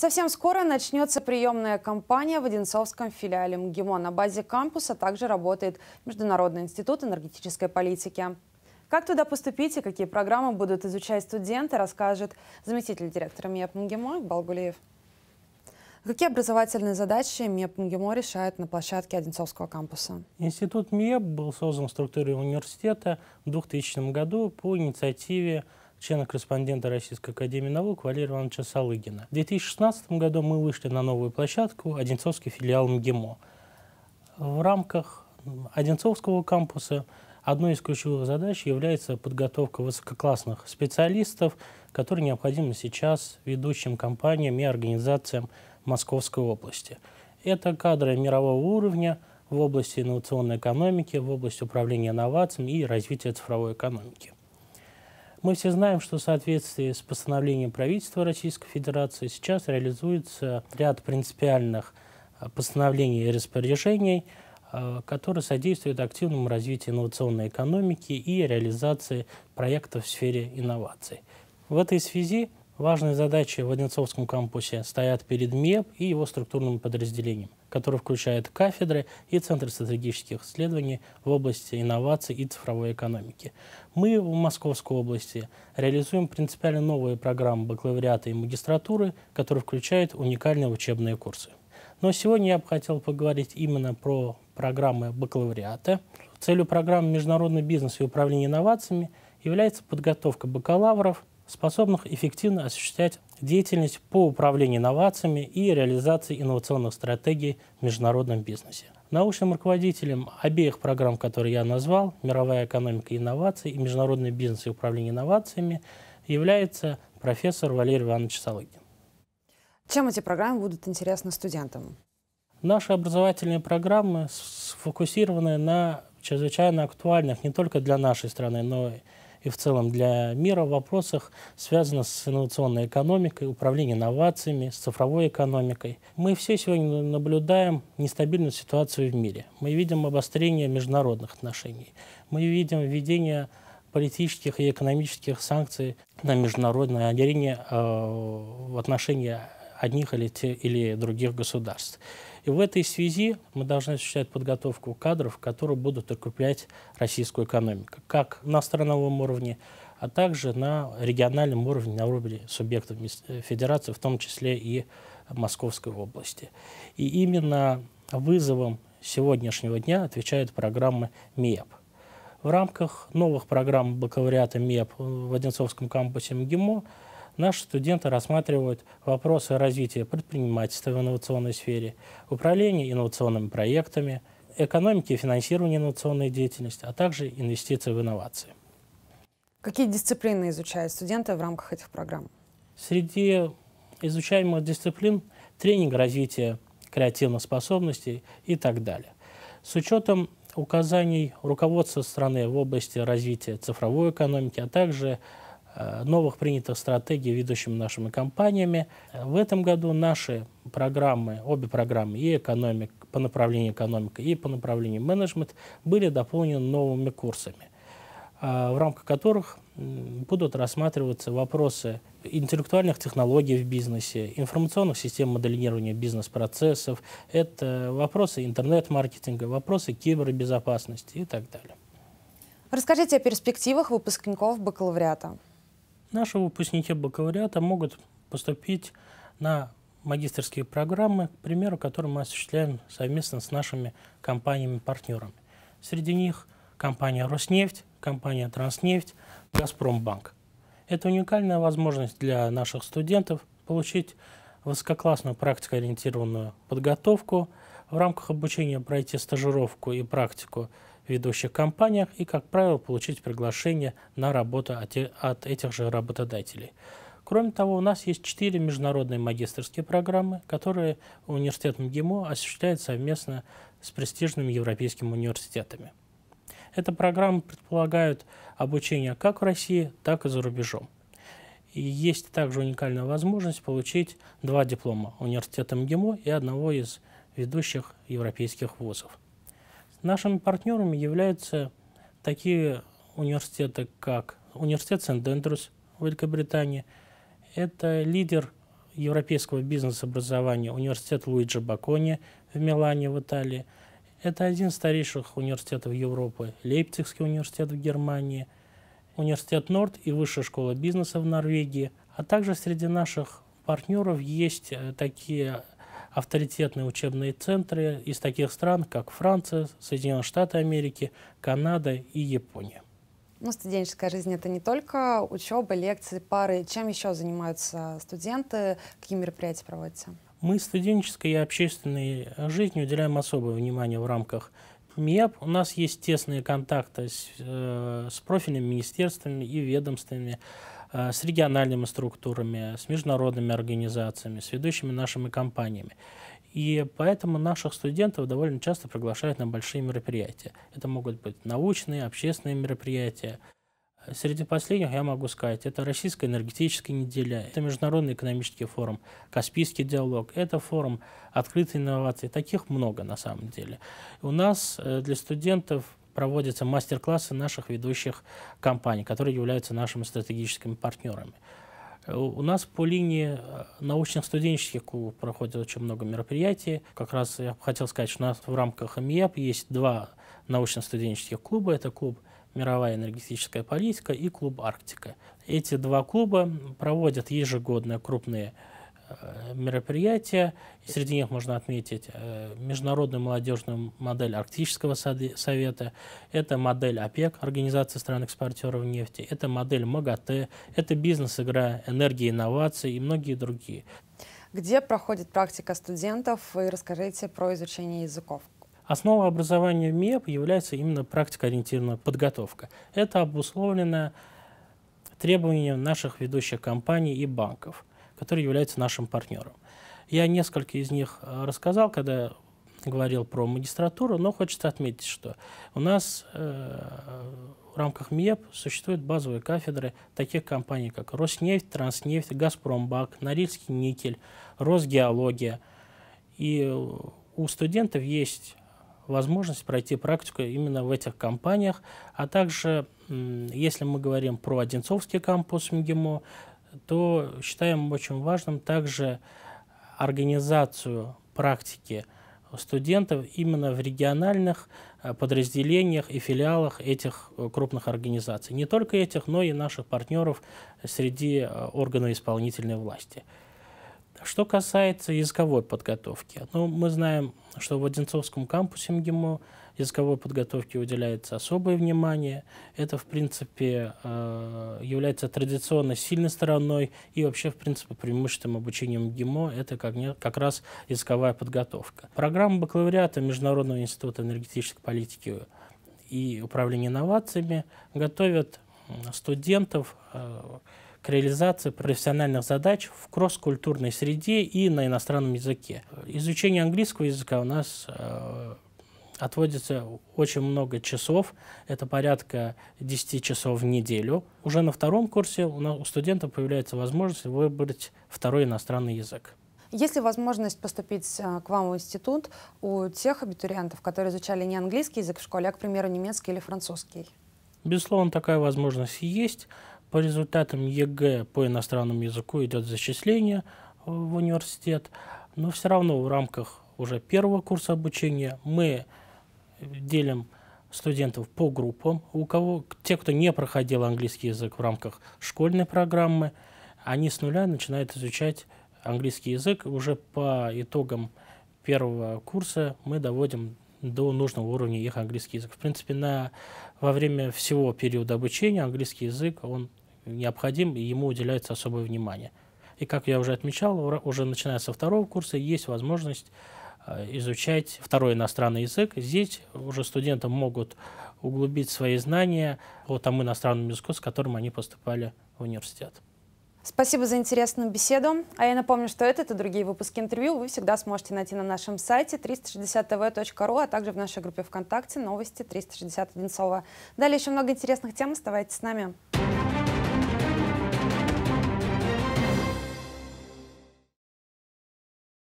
Совсем скоро начнется приемная кампания в Одинцовском филиале МГИМО. На базе кампуса также работает Международный институт энергетической политики. Как туда поступить и какие программы будут изучать студенты, расскажет заместитель директора МИЭП МГИМО Иqbal Какие образовательные задачи МИЭП МГИМО решает на площадке Одинцовского кампуса? Институт МИЭП был создан в структуре университета в 2000 году по инициативе члена-корреспондента Российской Академии Наук Валерия Ивановича Салыгина. В 2016 году мы вышли на новую площадку Одинцовский филиал МГИМО. В рамках Одинцовского кампуса одной из ключевых задач является подготовка высококлассных специалистов, которые необходимы сейчас ведущим компаниям и организациям Московской области. Это кадры мирового уровня в области инновационной экономики, в области управления инновациями и развития цифровой экономики. Мы все знаем, что в соответствии с постановлением правительства Российской Федерации сейчас реализуется ряд принципиальных э, постановлений и распоряжений, э, которые содействуют активному развитию инновационной экономики и реализации проектов в сфере инноваций. В этой связи важные задачи в Одинцовском кампусе стоят перед МЕП и его структурным подразделением который включает кафедры и Центр стратегических исследований в области инноваций и цифровой экономики. Мы в Московской области реализуем принципиально новые программы бакалавриата и магистратуры, которые включают уникальные учебные курсы. Но сегодня я бы хотел поговорить именно про программы бакалавриата. Целью программы «Международный бизнес и управление инновациями» является подготовка бакалавров, способных эффективно осуществлять деятельность по управлению инновациями и реализации инновационных стратегий в международном бизнесе. Научным руководителем обеих программ, которые я назвал, «Мировая экономика и инновации» и «Международный бизнес и управление инновациями», является профессор Валерий Иванович Салыгин. Чем эти программы будут интересны студентам? Наши образовательные программы сфокусированы на чрезвычайно актуальных не только для нашей страны, но и и в целом для мира в вопросах, связанных с инновационной экономикой, управлением инновациями, с цифровой экономикой. Мы все сегодня наблюдаем нестабильную ситуацию в мире. Мы видим обострение международных отношений. Мы видим введение политических и экономических санкций на международное арене э, в отношении одних или, те, или других государств. И в этой связи мы должны осуществлять подготовку кадров, которые будут укреплять российскую экономику, как на страновом уровне, а также на региональном уровне, на уровне субъектов э, федерации, в том числе и Московской области. И именно вызовом сегодняшнего дня отвечает программа МИЭП. В рамках новых программ бакалавриата МИЭП в Одинцовском кампусе МГИМО Наши студенты рассматривают вопросы развития предпринимательства в инновационной сфере, управления инновационными проектами, экономики и финансирования инновационной деятельности, а также инвестиций в инновации. Какие дисциплины изучают студенты в рамках этих программ? Среди изучаемых дисциплин тренинг развития креативных способностей и так далее. С учетом указаний руководства страны в области развития цифровой экономики, а также Э, новых принятых стратегий ведущими нашими компаниями. В этом году наши программы, обе программы, и экономик, по направлению экономика, и по направлению менеджмент, были дополнены новыми курсами, э, в рамках которых будут рассматриваться вопросы интеллектуальных технологий в бизнесе, информационных систем моделирования бизнес-процессов, это вопросы интернет-маркетинга, вопросы кибербезопасности и так далее. Расскажите о перспективах выпускников бакалавриата. Наши выпускники бакалавриата могут поступить на магистрские программы, к примеру, которые мы осуществляем совместно с нашими компаниями-партнерами. Среди них компания «Роснефть», компания «Транснефть», «Газпромбанк». Это уникальная возможность для наших студентов получить высококлассную практикоориентированную подготовку, в рамках обучения пройти стажировку и практику – ведущих компаниях и, как правило, получить приглашение на работу от этих же работодателей. Кроме того, у нас есть четыре международные магистрские программы, которые университет МГИМО осуществляет совместно с престижными европейскими университетами. Эта программа предполагает обучение как в России, так и за рубежом. И есть также уникальная возможность получить два диплома университета МГИМО и одного из ведущих европейских вузов. Нашими партнерами являются такие университеты, как университет Сент-Эндрюс в Великобритании. Это лидер европейского бизнес-образования университет Луиджи Бакони в Милане в Италии. Это один из старейших университетов Европы, Лейпцигский университет в Германии, университет Норд и Высшая школа бизнеса в Норвегии. А также среди наших партнеров есть э, такие авторитетные учебные центры из таких стран, как Франция, Соединенные Штаты Америки, Канада и Япония. Ну, студенческая жизнь — это не только учеба, лекции, пары. Чем еще занимаются студенты? Какие мероприятия проводятся? Мы студенческой и общественной жизни уделяем особое внимание в рамках МИАП. У нас есть тесные контакты с, э, с профильными министерствами и ведомствами, Э, с региональными структурами, с международными организациями, с ведущими нашими компаниями. И поэтому наших студентов довольно часто приглашают на большие мероприятия. Это могут быть научные, общественные мероприятия. Среди последних я могу сказать, это Российская энергетическая неделя, это Международный экономический форум, Каспийский диалог, это форум открытой инновации. Таких много на самом деле. У нас э, для студентов проводятся мастер-классы наших ведущих компаний, которые являются нашими стратегическими партнерами. У нас по линии э, научных студенческих клубов проходит очень много мероприятий. Как раз я хотел сказать, что у нас в рамках МИЭП есть два научно-студенческих клуба. Это клуб «Мировая энергетическая политика» и клуб «Арктика». Эти два клуба проводят ежегодно крупные мероприятия Э, мероприятия. среди них можно отметить э, международную молодежную модель Арктического совета, это модель ОПЕК, Организации стран-экспортеров нефти, это модель МАГАТЭ, это бизнес-игра, энергия инноваций и многие другие. Где проходит практика студентов и расскажите про изучение языков? Основа образования МИЭП является именно практикоориентированная подготовка. Это обусловлено требованиям наших ведущих компаний и банков – которые являются нашим партнером. Я несколько из них э, рассказал, когда говорил про магистратуру, но хочется отметить, что у нас э, в рамках МИЭП существуют базовые кафедры таких компаний, как Роснефть, Транснефть, Газпромбак, Норильский никель, Росгеология. И у студентов есть возможность пройти практику именно в этих компаниях, а также, если мы говорим про Одинцовский кампус МГИМО, то считаем очень важным также организацию практики студентов именно в региональных э, подразделениях и филиалах этих э, крупных организаций. Не только этих, но и наших партнеров среди э, органов исполнительной власти. Что касается языковой подготовки, ну, мы знаем, что в Одинцовском кампусе МГИМО языковой подготовке уделяется особое внимание. Это, в принципе, э, является традиционно сильной стороной и вообще, в принципе, преимуществом обучением ГИМО – это как, не, как раз языковая подготовка. Программа бакалавриата Международного института энергетической политики и управления инновациями готовят студентов э, к реализации профессиональных задач в кросс-культурной среде и на иностранном языке. Изучение английского языка у нас э, отводится очень много часов, это порядка 10 часов в неделю. Уже на втором курсе у, нас, у студентов появляется возможность выбрать второй иностранный язык. Есть ли возможность поступить а, к вам в институт у тех абитуриентов, которые изучали не английский язык в школе, а, к примеру, немецкий или французский? Безусловно, такая возможность есть. По результатам ЕГЭ по иностранному языку идет зачисление э, в университет, но все равно в рамках уже первого курса обучения мы делим студентов по группам. У кого те, кто не проходил английский язык в рамках школьной программы, они с нуля начинают изучать английский язык. Уже по итогам первого курса мы доводим до нужного уровня их английский язык. В принципе, на, во время всего периода обучения английский язык он необходим, и ему уделяется особое внимание. И как я уже отмечал, уже начиная со второго курса есть возможность Э, изучать второй иностранный язык. Здесь уже студенты могут углубить свои знания по тому иностранному языку, с которым они поступали в университет. Спасибо за интересную беседу. А я напомню, что этот и другие выпуски интервью вы всегда сможете найти на нашем сайте 360tv.ru, а также в нашей группе ВКонтакте «Новости 361 Одинцова». Далее еще много интересных тем. Оставайтесь с нами.